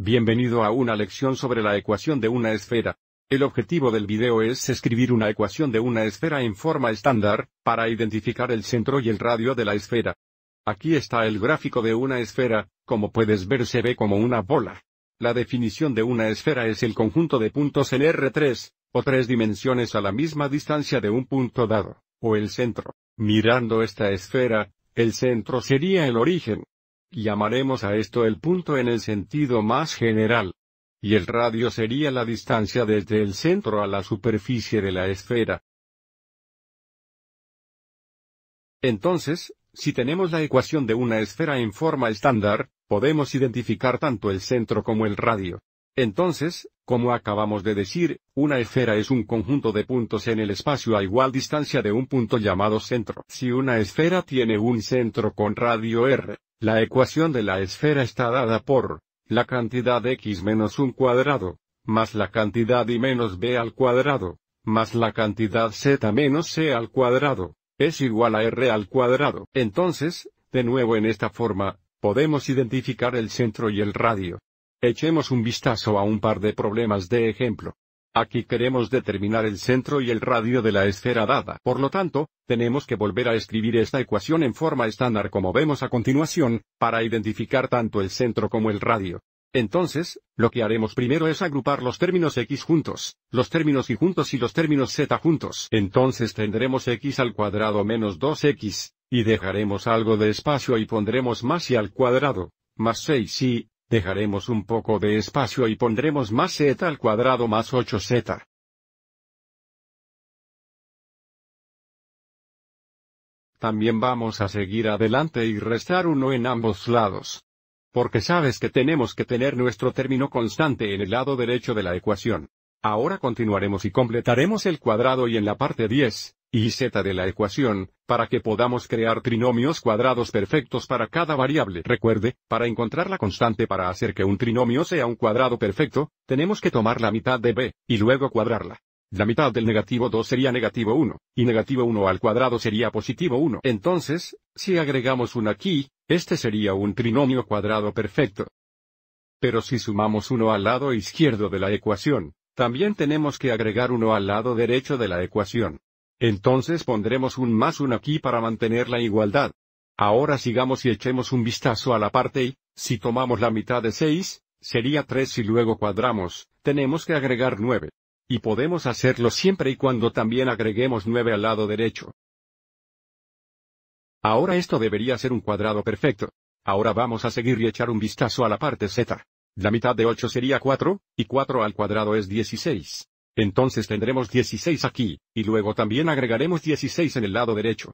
Bienvenido a una lección sobre la ecuación de una esfera. El objetivo del video es escribir una ecuación de una esfera en forma estándar, para identificar el centro y el radio de la esfera. Aquí está el gráfico de una esfera, como puedes ver se ve como una bola. La definición de una esfera es el conjunto de puntos en R3, o tres dimensiones a la misma distancia de un punto dado, o el centro. Mirando esta esfera, el centro sería el origen. Llamaremos a esto el punto en el sentido más general. Y el radio sería la distancia desde el centro a la superficie de la esfera. Entonces, si tenemos la ecuación de una esfera en forma estándar, podemos identificar tanto el centro como el radio. Entonces, como acabamos de decir, una esfera es un conjunto de puntos en el espacio a igual distancia de un punto llamado centro. Si una esfera tiene un centro con radio r, la ecuación de la esfera está dada por la cantidad x menos un cuadrado, más la cantidad y menos b al cuadrado, más la cantidad z menos c al cuadrado, es igual a r al cuadrado. Entonces, de nuevo en esta forma, podemos identificar el centro y el radio. Echemos un vistazo a un par de problemas de ejemplo. Aquí queremos determinar el centro y el radio de la esfera dada. Por lo tanto, tenemos que volver a escribir esta ecuación en forma estándar como vemos a continuación, para identificar tanto el centro como el radio. Entonces, lo que haremos primero es agrupar los términos x juntos, los términos y juntos y los términos z juntos. Entonces tendremos x al cuadrado menos 2x, y dejaremos algo de espacio y pondremos más y al cuadrado, más 6 y, Dejaremos un poco de espacio y pondremos más z al cuadrado más 8z. También vamos a seguir adelante y restar 1 en ambos lados. Porque sabes que tenemos que tener nuestro término constante en el lado derecho de la ecuación. Ahora continuaremos y completaremos el cuadrado y en la parte 10, y z de la ecuación, para que podamos crear trinomios cuadrados perfectos para cada variable. Recuerde, para encontrar la constante para hacer que un trinomio sea un cuadrado perfecto, tenemos que tomar la mitad de b, y luego cuadrarla. La mitad del negativo 2 sería negativo 1, y negativo 1 al cuadrado sería positivo 1. Entonces, si agregamos 1 aquí, este sería un trinomio cuadrado perfecto. Pero si sumamos 1 al lado izquierdo de la ecuación, también tenemos que agregar 1 al lado derecho de la ecuación. Entonces pondremos un más uno aquí para mantener la igualdad. Ahora sigamos y echemos un vistazo a la parte y, si tomamos la mitad de 6, sería 3 y luego cuadramos, tenemos que agregar 9. Y podemos hacerlo siempre y cuando también agreguemos 9 al lado derecho. Ahora esto debería ser un cuadrado perfecto. Ahora vamos a seguir y echar un vistazo a la parte z. La mitad de 8 sería 4, y 4 al cuadrado es 16. Entonces tendremos 16 aquí, y luego también agregaremos 16 en el lado derecho.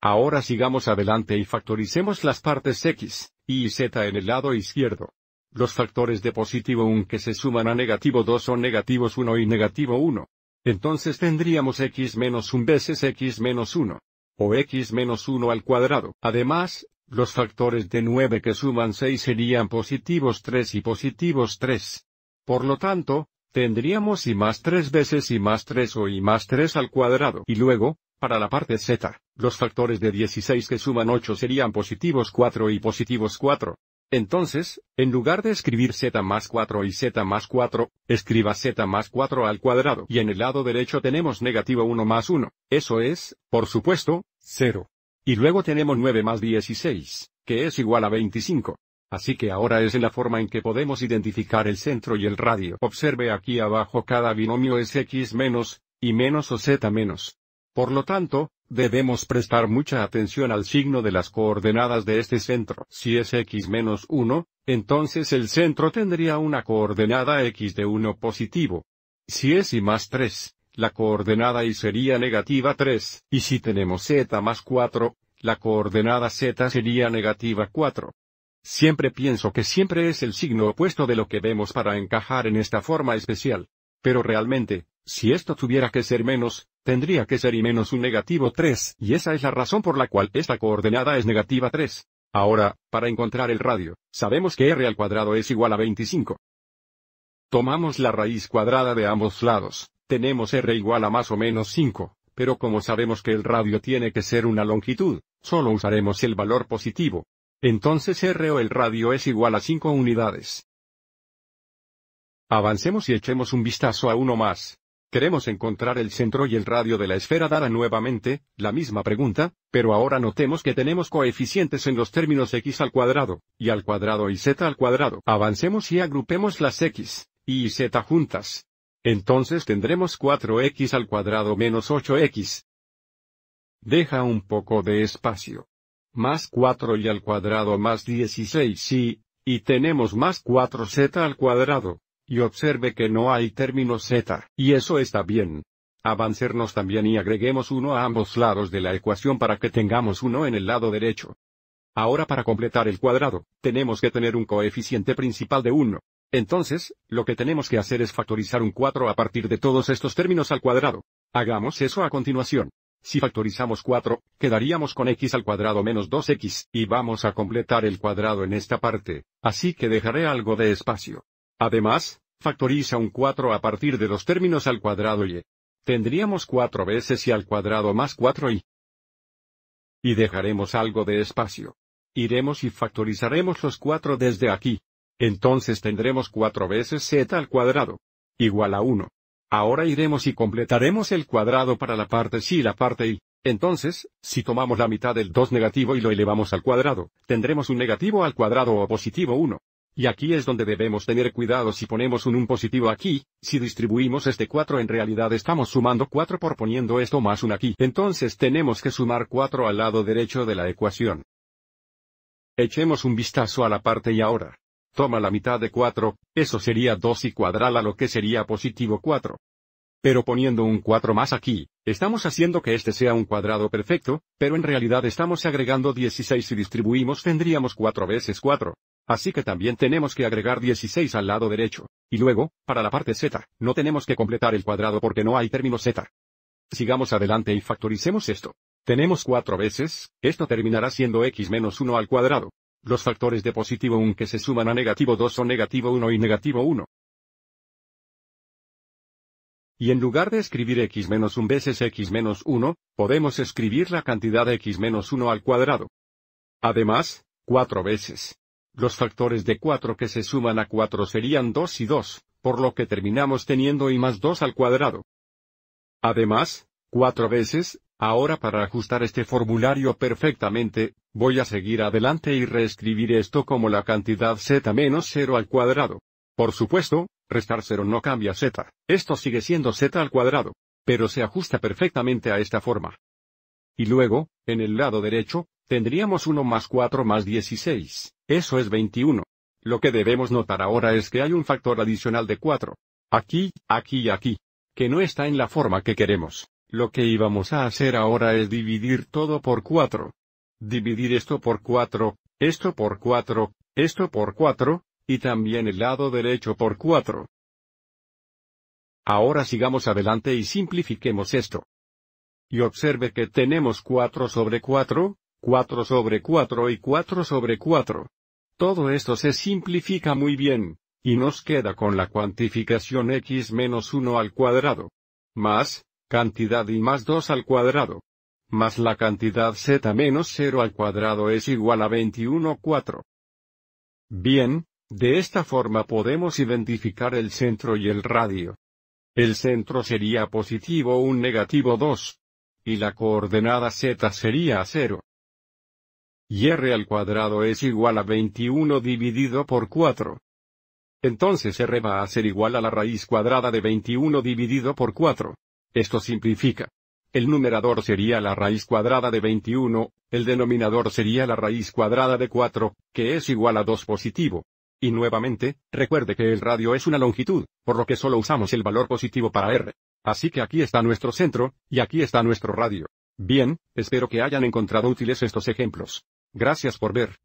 Ahora sigamos adelante y factoricemos las partes x, y z en el lado izquierdo. Los factores de positivo 1 que se suman a negativo 2 son negativos 1 y negativo 1. Entonces tendríamos x menos 1 veces x menos 1. O x menos 1 al cuadrado. Además, los factores de 9 que suman 6 serían positivos 3 y positivos 3. Por lo tanto, tendríamos y más 3 veces y más 3 o y más 3 al cuadrado. Y luego, para la parte z, los factores de 16 que suman 8 serían positivos 4 y positivos 4. Entonces, en lugar de escribir z más 4 y z más 4, escriba z más 4 al cuadrado. Y en el lado derecho tenemos negativo 1 más 1. Eso es, por supuesto, 0. Y luego tenemos 9 más 16, que es igual a 25. Así que ahora es la forma en que podemos identificar el centro y el radio. Observe aquí abajo cada binomio es x menos, y menos o z menos. Por lo tanto, debemos prestar mucha atención al signo de las coordenadas de este centro. Si es x menos 1, entonces el centro tendría una coordenada x de 1 positivo. Si es y más 3, la coordenada y sería negativa 3, y si tenemos z más 4, la coordenada z sería negativa 4. Siempre pienso que siempre es el signo opuesto de lo que vemos para encajar en esta forma especial. Pero realmente, si esto tuviera que ser menos, tendría que ser y menos un negativo 3, y esa es la razón por la cual esta coordenada es negativa 3. Ahora, para encontrar el radio, sabemos que r al cuadrado es igual a 25. Tomamos la raíz cuadrada de ambos lados, tenemos r igual a más o menos 5, pero como sabemos que el radio tiene que ser una longitud, solo usaremos el valor positivo, entonces R o el radio es igual a 5 unidades. Avancemos y echemos un vistazo a uno más. Queremos encontrar el centro y el radio de la esfera dada nuevamente, la misma pregunta, pero ahora notemos que tenemos coeficientes en los términos x al cuadrado, y al cuadrado y z al cuadrado. Avancemos y agrupemos las x, y z juntas. Entonces tendremos 4x al cuadrado menos 8x. Deja un poco de espacio más 4 y al cuadrado más 16 sí y tenemos más 4z al cuadrado. Y observe que no hay término z, y eso está bien. Avancernos también y agreguemos 1 a ambos lados de la ecuación para que tengamos 1 en el lado derecho. Ahora para completar el cuadrado, tenemos que tener un coeficiente principal de 1. Entonces, lo que tenemos que hacer es factorizar un 4 a partir de todos estos términos al cuadrado. Hagamos eso a continuación. Si factorizamos 4, quedaríamos con x al cuadrado menos 2x, y vamos a completar el cuadrado en esta parte, así que dejaré algo de espacio. Además, factoriza un 4 a partir de los términos al cuadrado y tendríamos 4 veces y al cuadrado más 4y. Y dejaremos algo de espacio. Iremos y factorizaremos los 4 desde aquí. Entonces tendremos 4 veces z al cuadrado. Igual a 1. Ahora iremos y completaremos el cuadrado para la parte sí y la parte y. Entonces, si tomamos la mitad del 2 negativo y lo elevamos al cuadrado, tendremos un negativo al cuadrado o positivo 1. Y aquí es donde debemos tener cuidado si ponemos un 1 positivo aquí, si distribuimos este 4 en realidad estamos sumando 4 por poniendo esto más 1 aquí. Entonces tenemos que sumar 4 al lado derecho de la ecuación. Echemos un vistazo a la parte y ahora. Toma la mitad de 4, eso sería 2 y a lo que sería positivo 4. Pero poniendo un 4 más aquí, estamos haciendo que este sea un cuadrado perfecto, pero en realidad estamos agregando 16 y distribuimos tendríamos 4 veces 4. Así que también tenemos que agregar 16 al lado derecho. Y luego, para la parte z, no tenemos que completar el cuadrado porque no hay término z. Sigamos adelante y factoricemos esto. Tenemos 4 veces, esto terminará siendo x menos 1 al cuadrado. Los factores de positivo 1 que se suman a negativo 2 son negativo 1 y negativo 1. Y en lugar de escribir x menos 1 veces x menos 1, podemos escribir la cantidad de x menos 1 al cuadrado. Además, 4 veces. Los factores de 4 que se suman a 4 serían 2 y 2, por lo que terminamos teniendo y más 2 al cuadrado. Además, 4 veces, ahora para ajustar este formulario perfectamente, Voy a seguir adelante y reescribir esto como la cantidad z menos 0 al cuadrado. Por supuesto, restar 0 no cambia z, esto sigue siendo z al cuadrado, pero se ajusta perfectamente a esta forma. Y luego, en el lado derecho, tendríamos 1 más 4 más 16, eso es 21. Lo que debemos notar ahora es que hay un factor adicional de 4. Aquí, aquí y aquí. Que no está en la forma que queremos. Lo que íbamos a hacer ahora es dividir todo por 4. Dividir esto por 4, esto por 4, esto por 4, y también el lado derecho por 4. Ahora sigamos adelante y simplifiquemos esto. Y observe que tenemos 4 sobre 4, 4 sobre 4 y 4 sobre 4. Todo esto se simplifica muy bien, y nos queda con la cuantificación x menos 1 al cuadrado. Más, cantidad y más 2 al cuadrado más la cantidad z menos 0 al cuadrado es igual a 21,4. Bien, de esta forma podemos identificar el centro y el radio. El centro sería positivo un negativo 2. Y la coordenada z sería 0. Y r al cuadrado es igual a 21 dividido por 4. Entonces r va a ser igual a la raíz cuadrada de 21 dividido por 4. Esto simplifica. El numerador sería la raíz cuadrada de 21, el denominador sería la raíz cuadrada de 4, que es igual a 2 positivo. Y nuevamente, recuerde que el radio es una longitud, por lo que solo usamos el valor positivo para r. Así que aquí está nuestro centro, y aquí está nuestro radio. Bien, espero que hayan encontrado útiles estos ejemplos. Gracias por ver.